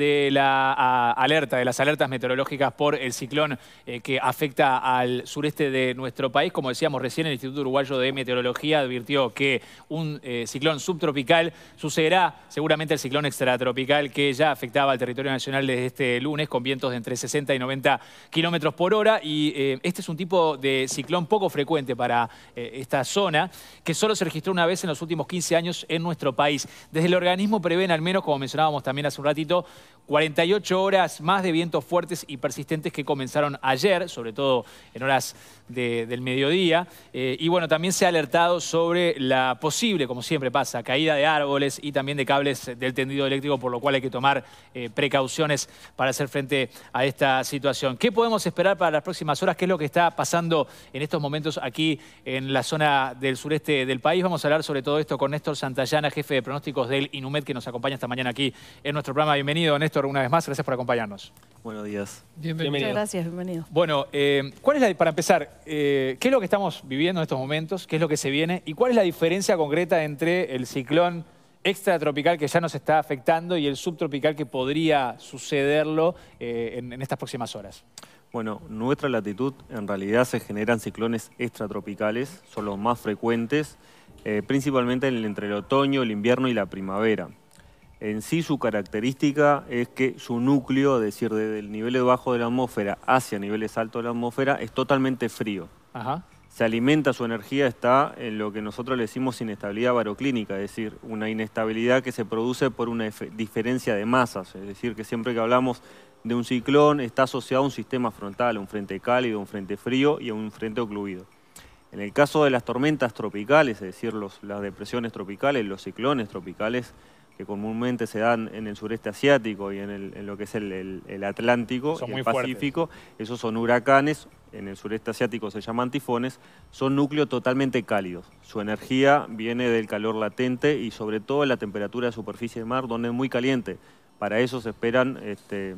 de la alerta, de las alertas meteorológicas por el ciclón eh, que afecta al sureste de nuestro país. Como decíamos recién, el Instituto Uruguayo de Meteorología advirtió que un eh, ciclón subtropical sucederá seguramente el ciclón extratropical que ya afectaba al territorio nacional desde este lunes con vientos de entre 60 y 90 kilómetros por hora. Y eh, este es un tipo de ciclón poco frecuente para esta zona que solo se registró una vez en los últimos 15 años en nuestro país. Desde el organismo prevén, al menos como mencionábamos también hace un ratito, 48 horas más de vientos fuertes y persistentes que comenzaron ayer, sobre todo en horas del mediodía. Eh, y bueno, también se ha alertado sobre la posible, como siempre pasa, caída de árboles y también de cables del tendido eléctrico, por lo cual hay que tomar eh, precauciones para hacer frente a esta situación. ¿Qué podemos esperar para las próximas horas? ¿Qué es lo que está pasando en estos momentos aquí en la zona del sureste del país? Vamos a hablar sobre todo esto con Néstor Santayana, jefe de pronósticos del INUMED, que nos acompaña esta mañana aquí en nuestro programa. Bienvenido, Néstor, una vez más. Gracias por acompañarnos. Buenos días. Bienvenido. Muchas gracias, bienvenido. Bueno, eh, ¿cuál es para empezar, eh, qué es lo que estamos viviendo en estos momentos? ¿Qué es lo que se viene? ¿Y cuál es la diferencia concreta entre el ciclón extratropical que ya nos está afectando y el subtropical que podría sucederlo eh, en, estas próximas horas? Bueno, nuestra latitud en realidad se generan ciclones extratropicales, son los más frecuentes, principalmente entre el otoño, el invierno y la primavera. En sí su característica es que su núcleo, es decir, desde el nivel bajo de la atmósfera hacia niveles altos de la atmósfera, es totalmente frío. Se alimenta, su energía está en lo que nosotros le decimos inestabilidad baroclínica, es decir, una inestabilidad que se produce por una diferencia de masas, es decir, que siempre que hablamos de un ciclón está asociado a un sistema frontal, a un frente cálido, un frente frío y a un frente ocluido. En el caso de las tormentas tropicales, es decir, las depresiones tropicales, los ciclones tropicales, que comúnmente se dan en el sureste asiático y en, lo que es el, Atlántico y el Pacífico, esos son huracanes, en el sureste asiático se llaman tifones, son núcleos totalmente cálidos. Su energía viene del calor latente y sobre todo la temperatura de superficie del mar, donde es muy caliente. Para eso se esperan este,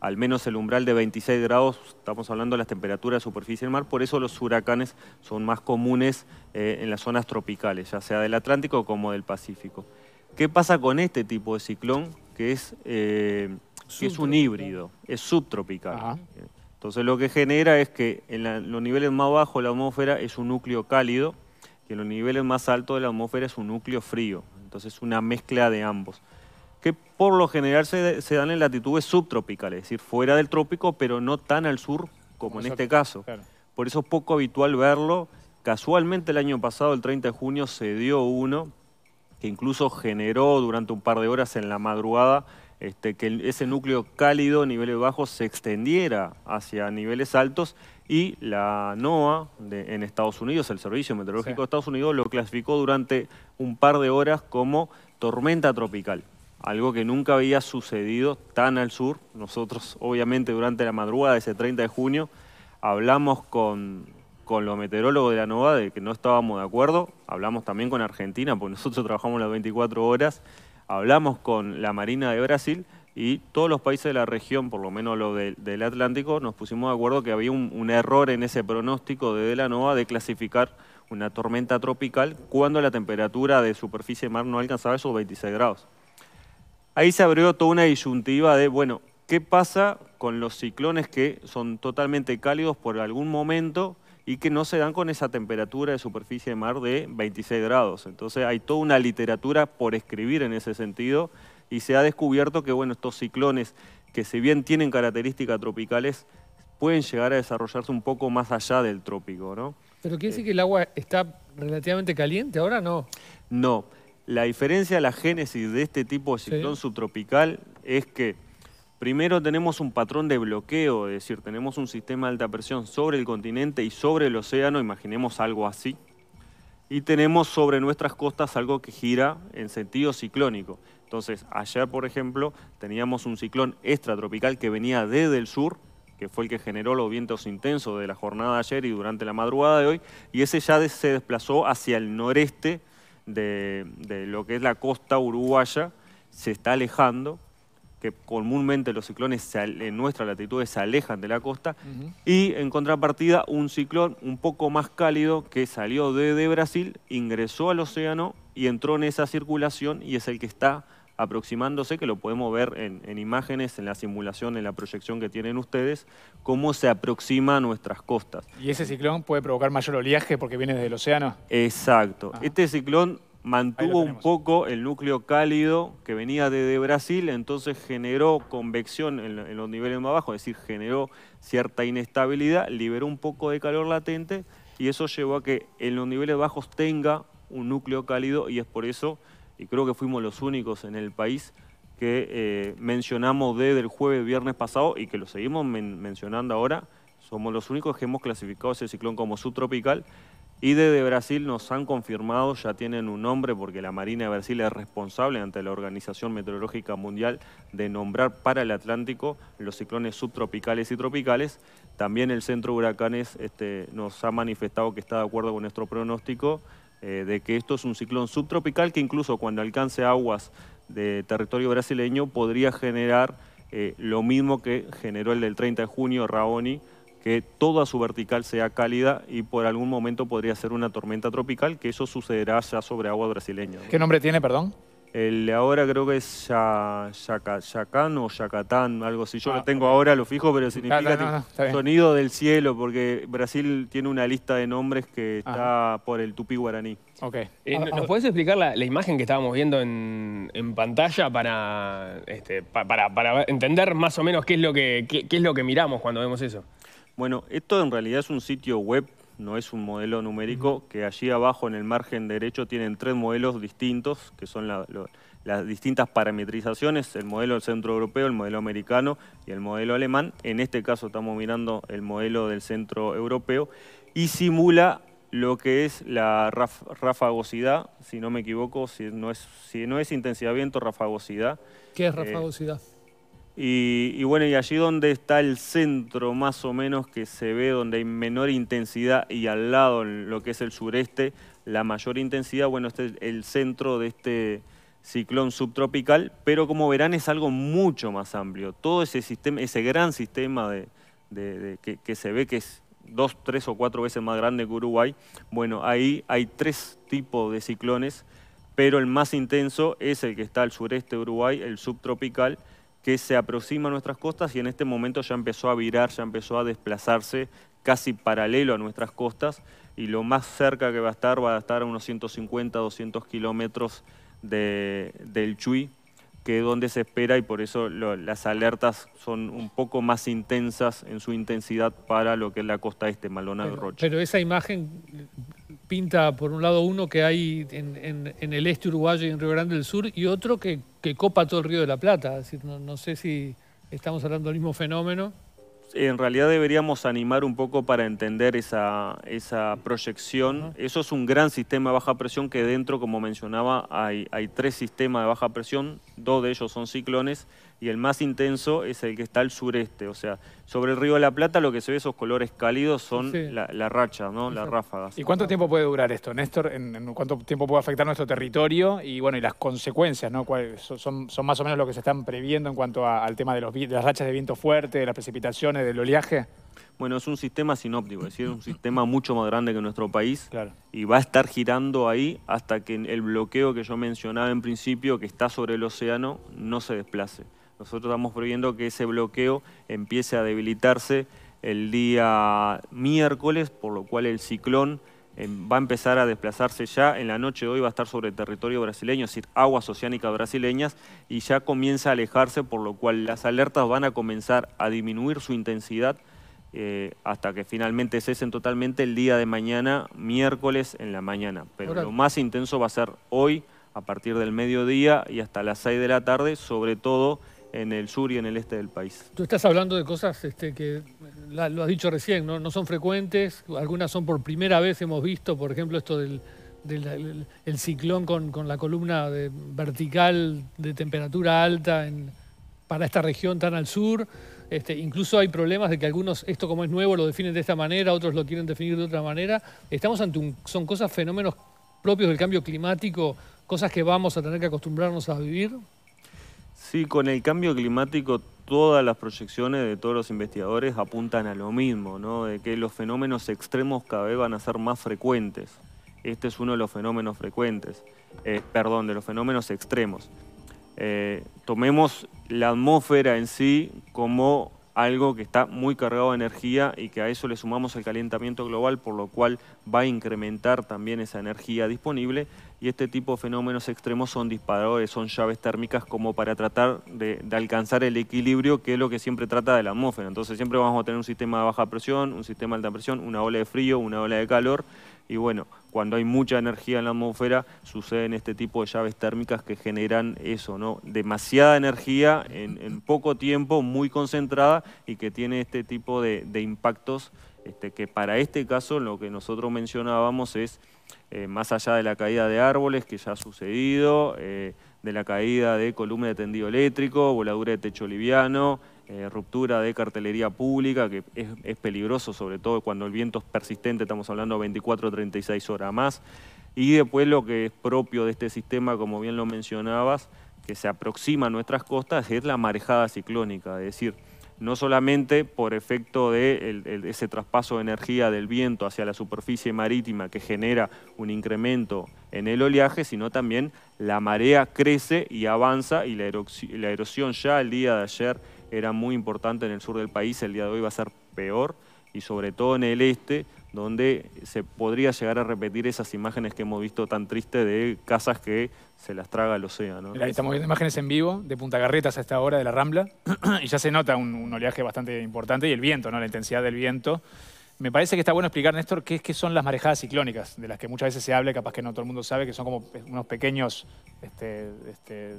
al menos el umbral de 26 grados, estamos hablando de las temperaturas de superficie del mar, por eso los huracanes son más comunes eh, en las zonas tropicales, ya sea del Atlántico como del Pacífico. ¿Qué pasa con este tipo de ciclón? Que es, eh, es un híbrido, es subtropical. Entonces lo que genera es que en los niveles más bajos de la atmósfera es un núcleo cálido y en los niveles más altos de la atmósfera es un núcleo frío. Entonces una mezcla de ambos. Que por lo general se, dan en latitudes subtropicales, es decir, fuera del trópico, pero no tan al sur como en este caso. Por eso es poco habitual verlo. Casualmente el año pasado, el 30 de junio, se dio uno que incluso generó durante un par de horas en la madrugada este, que ese núcleo cálido, a niveles bajos, se extendiera hacia niveles altos y la NOAA en Estados Unidos, el Servicio Meteorológico de Estados Unidos, lo clasificó durante un par de horas como tormenta tropical, algo que nunca había sucedido tan al sur. Nosotros, obviamente, durante la madrugada de ese 30 de junio, hablamos con con los meteorólogos de la NOAA de que no estábamos de acuerdo, hablamos también con Argentina, porque nosotros trabajamos las 24 horas, hablamos con la Marina de Brasil y todos los países de la región, por lo menos los del Atlántico, nos pusimos de acuerdo que había un, error en ese pronóstico de, la NOAA de clasificar una tormenta tropical cuando la temperatura de superficie mar no alcanzaba esos 26 grados. Ahí se abrió toda una disyuntiva de, bueno, ¿qué pasa con los ciclones que son totalmente cálidos por algún momento y que no se dan con esa temperatura de superficie de mar de 26 grados. Entonces hay toda una literatura por escribir en ese sentido y se ha descubierto que bueno, estos ciclones que si bien tienen características tropicales pueden llegar a desarrollarse un poco más allá del trópico. ¿no? ¿Pero quiere decir eh. que el agua está relativamente caliente ahora no? No. La diferencia, la génesis de este tipo de ciclón subtropical es que Primero tenemos un patrón de bloqueo, es decir, tenemos un sistema de alta presión sobre el continente y sobre el océano, imaginemos algo así. Y tenemos sobre nuestras costas algo que gira en sentido ciclónico. Entonces, ayer, por ejemplo, teníamos un ciclón extratropical que venía desde el sur, que fue el que generó los vientos intensos de la jornada de ayer y durante la madrugada de hoy, y ese ya se desplazó hacia el noreste de, de lo que es la costa uruguaya, se está alejando que comúnmente los ciclones en nuestra latitud se alejan de la costa, y en contrapartida un ciclón un poco más cálido que salió desde de Brasil, ingresó al océano y entró en esa circulación y es el que está aproximándose, que lo podemos ver en, imágenes, en la simulación, en la proyección que tienen ustedes, cómo se aproxima a nuestras costas. ¿Y ese ciclón puede provocar mayor oleaje porque viene desde el océano? Exacto. Ah. Este ciclón mantuvo un poco el núcleo cálido que venía desde Brasil, entonces generó convección en, los niveles más bajos, es decir, generó cierta inestabilidad, liberó un poco de calor latente y eso llevó a que en los niveles bajos tenga un núcleo cálido y es por eso, y creo que fuimos los únicos en el país, que eh, mencionamos desde el jueves, viernes pasado y que lo seguimos mencionando ahora, somos los únicos que hemos clasificado ese ciclón como subtropical y desde Brasil nos han confirmado, ya tienen un nombre, porque la Marina de Brasil es responsable ante la Organización Meteorológica Mundial de nombrar para el Atlántico los ciclones subtropicales y tropicales. También el Centro Huracanes este, nos ha manifestado que está de acuerdo con nuestro pronóstico eh, de que esto es un ciclón subtropical que incluso cuando alcance aguas de territorio brasileño podría generar eh, lo mismo que generó el del 30 de junio Raoni que toda su vertical sea cálida y por algún momento podría ser una tormenta tropical, que eso sucederá ya sobre agua brasileña. ¿Qué nombre tiene, perdón? El ahora creo que es Yacán o Yacatán, algo así. Yo lo ah, tengo ahora, lo fijo, pero significa sonido del cielo, porque Brasil tiene una lista de nombres que está por el tupí guaraní. Ok. Eh, ¿Nos puedes explicar la, imagen que estábamos viendo en, pantalla para, este, para, para, entender más o menos qué es lo que, qué es lo que miramos cuando vemos eso? Bueno, esto en realidad es un sitio web, no es un modelo numérico, que allí abajo en el margen derecho tienen tres modelos distintos, que son las distintas parametrizaciones, el modelo del centro europeo, el modelo americano y el modelo alemán. En este caso estamos mirando el modelo del centro europeo y simula lo que es la rafagosidad, si no me equivoco, si no es, si no es intensidad de viento, rafagosidad. ¿Qué es eh, rafagosidad? Y, bueno, y allí donde está el centro más o menos que se ve, donde hay menor intensidad y al lado, en lo que es el sureste, la mayor intensidad, bueno, este es el centro de este ciclón subtropical, pero como verán es algo mucho más amplio. Todo ese sistema, ese gran sistema que, que, se ve que es dos, tres o cuatro veces más grande que Uruguay, bueno, ahí hay tres tipos de ciclones, pero el más intenso es el que está al sureste de Uruguay, el subtropical, que se aproxima a nuestras costas y en este momento ya empezó a virar, ya empezó a desplazarse casi paralelo a nuestras costas y lo más cerca que va a estar va a estar a unos 150, 200 kilómetros de, del Chuy, que es donde se espera y por eso las alertas son un poco más intensas en su intensidad para lo que es la costa este, Malona del Rocha. Pero esa imagen pinta, por un lado, uno que hay en, el este uruguayo y en Río Grande del Sur, y otro que, copa todo el Río de la Plata. no, sé si estamos hablando del mismo fenómeno en realidad deberíamos animar un poco para entender esa, proyección. Eso es un gran sistema de baja presión que dentro, como mencionaba, hay, hay tres sistemas de baja presión, dos de ellos son ciclones y el más intenso es el que está al sureste. O sea, sobre el río de la Plata lo que se ve esos colores cálidos son las la, racha, ¿no? las ráfagas. ¿Y cuánto tiempo puede durar esto, Néstor? ¿En, cuánto tiempo puede afectar nuestro territorio? Y bueno, y las consecuencias, ¿no? Son, más o menos lo que se están previendo en cuanto al tema de, los, de las rachas de viento fuerte, de las precipitaciones, del oleaje. Bueno, es un sistema sinóptico, es decir, un sistema mucho más grande que nuestro país y va a estar girando ahí hasta que el bloqueo que yo mencionaba en principio, que está sobre el océano, no se desplace. Nosotros estamos previendo que ese bloqueo empiece a debilitarse el día miércoles, por lo cual el ciclón eh, va a empezar a desplazarse ya, en la noche de hoy va a estar sobre el territorio brasileño, es decir, aguas oceánicas brasileñas, y ya comienza a alejarse, por lo cual las alertas van a comenzar a disminuir su intensidad eh, hasta que finalmente cesen totalmente el día de mañana, miércoles en la mañana. Pero lo más intenso va a ser hoy, a partir del mediodía y hasta las 6 de la tarde, sobre todo en el sur y en el este del país. Tú estás hablando de cosas este, que lo has dicho recién, ¿no? no son frecuentes, algunas son por primera vez hemos visto, por ejemplo, esto del, ciclón con, la columna vertical de temperatura alta para esta región tan al sur. Este, incluso hay problemas de que algunos, esto como es nuevo, lo definen de esta manera, otros lo quieren definir de otra manera. Estamos ante un, son cosas, fenómenos propios del cambio climático, cosas que vamos a tener que acostumbrarnos a vivir. Sí, con el cambio climático todas las proyecciones de todos los investigadores apuntan a lo mismo, ¿no? de que los fenómenos extremos cada vez van a ser más frecuentes. Este es uno de los fenómenos frecuentes, eh, perdón, de los fenómenos extremos. Eh, tomemos la atmósfera en sí como algo que está muy cargado de energía y que a eso le sumamos el calentamiento global, por lo cual va a incrementar también esa energía disponible y este tipo de fenómenos extremos son disparadores, son llaves térmicas como para tratar de, de alcanzar el equilibrio que es lo que siempre trata de la atmósfera. Entonces siempre vamos a tener un sistema de baja presión, un sistema de alta presión, una ola de frío, una ola de calor y bueno, cuando hay mucha energía en la atmósfera, suceden este tipo de llaves térmicas que generan eso, ¿no? Demasiada energía en, poco tiempo, muy concentrada y que tiene este tipo de, impactos este, que para este caso lo que nosotros mencionábamos es eh, más allá de la caída de árboles que ya ha sucedido, eh, de la caída de columna de tendido eléctrico, voladura de techo liviano, eh, ruptura de cartelería pública, que es, peligroso, sobre todo cuando el viento es persistente, estamos hablando 24 36 horas más. Y después lo que es propio de este sistema, como bien lo mencionabas, que se aproxima a nuestras costas, es la marejada ciclónica, es decir, no solamente por efecto de ese traspaso de energía del viento hacia la superficie marítima que genera un incremento en el oleaje, sino también la marea crece y avanza y la erosión ya el día de ayer era muy importante en el sur del país, el día de hoy va a ser peor y sobre todo en el este, donde se podría llegar a repetir esas imágenes que hemos visto tan tristes de casas que se las traga el océano. estamos viendo imágenes en vivo de Punta Carretas a esta hora de la Rambla y ya se nota un, oleaje bastante importante y el viento, ¿no? la intensidad del viento. Me parece que está bueno explicar, Néstor, qué es que son las marejadas ciclónicas, de las que muchas veces se habla, capaz que no todo el mundo sabe, que son como unos pequeños, este, este,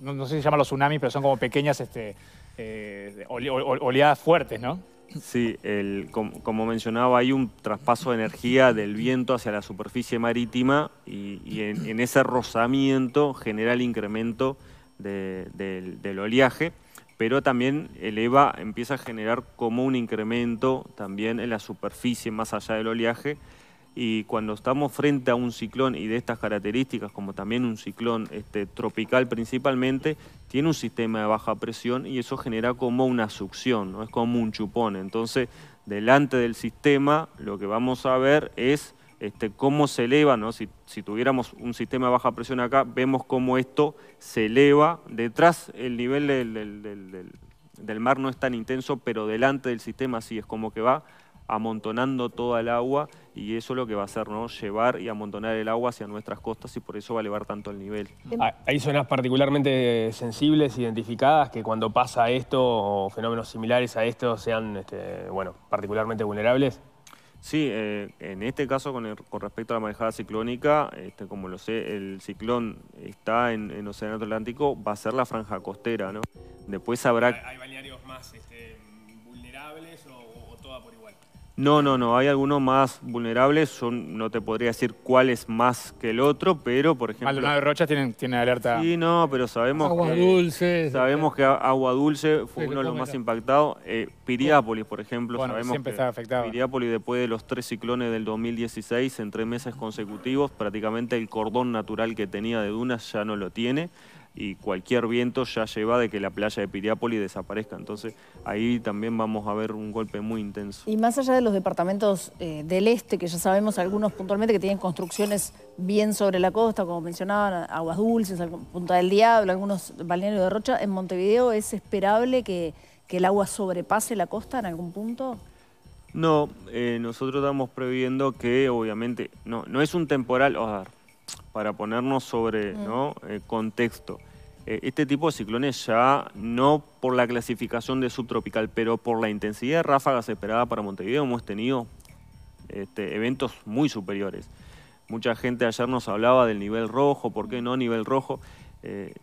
no, sé si se llaman los tsunamis, pero son como pequeñas este, eh, oleadas fuertes, ¿no? Sí, el, como, mencionaba, hay un traspaso de energía del viento hacia la superficie marítima y, en, ese rozamiento genera el incremento del, del oleaje, pero también eleva, empieza a generar como un incremento también en la superficie más allá del oleaje y cuando estamos frente a un ciclón y de estas características, como también un ciclón este, tropical principalmente, tiene un sistema de baja presión y eso genera como una succión, ¿no? es como un chupón. Entonces, delante del sistema lo que vamos a ver es este, cómo se eleva, ¿no? si, tuviéramos un sistema de baja presión acá, vemos cómo esto se eleva. Detrás el nivel del, del mar no es tan intenso, pero delante del sistema sí, es como que va amontonando toda el agua y eso lo que va a hacer, ¿no? Llevar y amontonar el agua hacia nuestras costas y por eso va a elevar tanto el nivel. Em- ah, hay zonas particularmente sensibles, identificadas, que cuando pasa esto o fenómenos similares a esto sean, este, bueno, particularmente vulnerables. Sí, eh, en este caso con, respecto a la manejada ciclónica, este, como lo sé, el ciclón está en, Océano Atlántico, va a ser la franja costera, ¿no? Después habrá... ¿Hay, balnearios más este, vulnerables o, o toda por igual? No, no, no. Hay algunos más vulnerables. Yo no te podría decir cuál es más que el otro, pero por ejemplo. Maldonado de Rochas tiene alerta. Sí, no, pero sabemos. que, dulce. Sabemos eh. que Agua Dulce fue uno de los más impactados. Eh, Piriápolis, por ejemplo, sabemos siempre que afectado. Piriápolis, después de los tres ciclones del 2016, en tres meses consecutivos, prácticamente el cordón natural que tenía de dunas ya no lo tiene y cualquier viento ya lleva de que la playa de Piriápolis desaparezca. Entonces ahí también vamos a ver un golpe muy intenso. Y más allá de los departamentos eh, del este, que ya sabemos algunos puntualmente que tienen construcciones bien sobre la costa, como mencionaban, Aguas Dulces, Punta del Diablo, algunos balnearios de Rocha, ¿en Montevideo es esperable que, el agua sobrepase la costa en algún punto? No, eh, nosotros estamos previendo que obviamente no, no es un temporal, o sea, para ponernos sobre mm. ¿no? Eh, contexto. Eh, este tipo de ciclones ya, no por la clasificación de subtropical, pero por la intensidad de ráfagas esperada para Montevideo, hemos tenido este, eventos muy superiores. Mucha gente ayer nos hablaba del nivel rojo, ¿por qué no nivel rojo? Eh,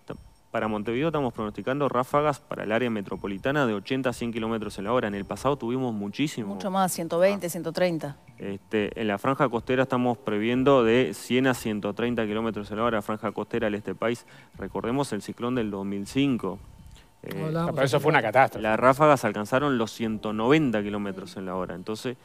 para Montevideo estamos pronosticando ráfagas para el área metropolitana de 80 a 100 kilómetros en la hora. En el pasado tuvimos muchísimo. Mucho más, 120, 130. Ah. Este, en la franja costera estamos previendo de 100 a 130 kilómetros en la hora, franja costera de este país. Recordemos el ciclón del 2005. Eh, ah, eso fue una catástrofe. Las ráfagas alcanzaron los 190 kilómetros en la hora. Entonces,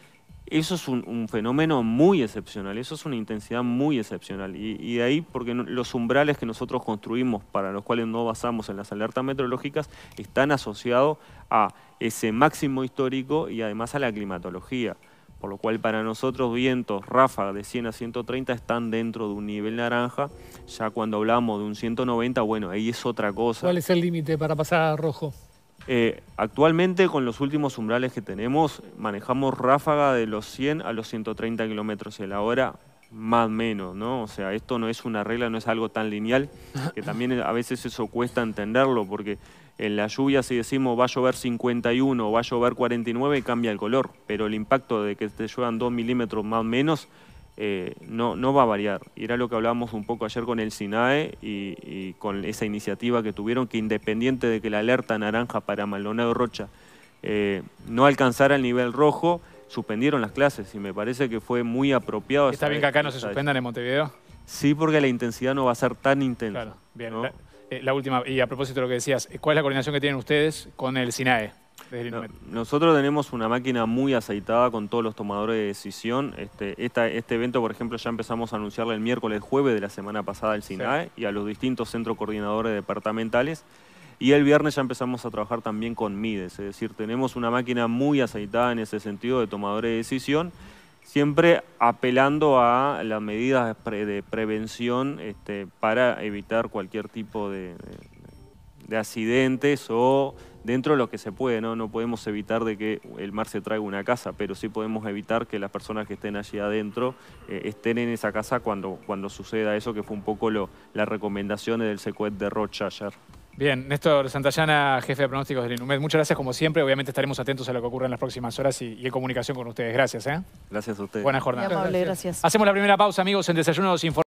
eso es un, fenómeno muy excepcional, eso es una intensidad muy excepcional. Y, y, de ahí, porque los umbrales que nosotros construimos, para los cuales no basamos en las alertas meteorológicas, están asociados a ese máximo histórico y además a la climatología. Por lo cual para nosotros vientos, ráfagas de 100 a 130 están dentro de un nivel naranja. Ya cuando hablamos de un 190, bueno, ahí es otra cosa. ¿Cuál es el límite para pasar a rojo? Eh, actualmente, con los últimos umbrales que tenemos, manejamos ráfaga de los 100 a los 130 kilómetros de la hora, más menos, ¿no? O sea, esto no es una regla, no es algo tan lineal, que también a veces eso cuesta entenderlo, porque en la lluvia, si decimos va a llover 51 o va a llover 49, cambia el color, pero el impacto de que te lluevan 2 milímetros más o menos eh, no, no va a variar. Y era lo que hablábamos un poco ayer con el SINAE y, con esa iniciativa que tuvieron, que independiente de que la alerta naranja para Maldonado Rocha eh, no alcanzara el nivel rojo, suspendieron las clases y me parece que fue muy apropiado. ¿Está bien que acá no se suspendan en Montevideo? Sí, porque la intensidad no va a ser tan intensa. Claro, bien. La, eh, la última, y a propósito de lo que decías, ¿cuál es la coordinación que tienen ustedes con el SINAE? nosotros tenemos una máquina muy aceitada con todos los tomadores de decisión. Este, este evento, por ejemplo, ya empezamos a anunciarle el miércoles jueves de la semana pasada al SINAE y a los distintos centros coordinadores departamentales. Y el viernes ya empezamos a trabajar también con MIDES, es decir, tenemos una máquina muy aceitada en ese sentido de tomadores de decisión siempre apelando a las medidas de prevención este, para evitar cualquier tipo de, de accidentes o dentro de lo que se puede, ¿no? No podemos evitar de que el mar se traiga una casa, pero sí podemos evitar que las personas que estén allí adentro eh, estén en esa casa cuando, cuando suceda eso, que fue un poco lo, la recomendación del SECUET de Rocha Bien, Néstor Santayana, jefe de pronósticos del INUMED, muchas gracias como siempre. Obviamente estaremos atentos a lo que ocurra en las próximas horas y, en comunicación con ustedes. Gracias, ¿eh? Gracias a ustedes. Buena jornada. Amable, gracias. Hacemos la primera pausa, amigos, en los informes.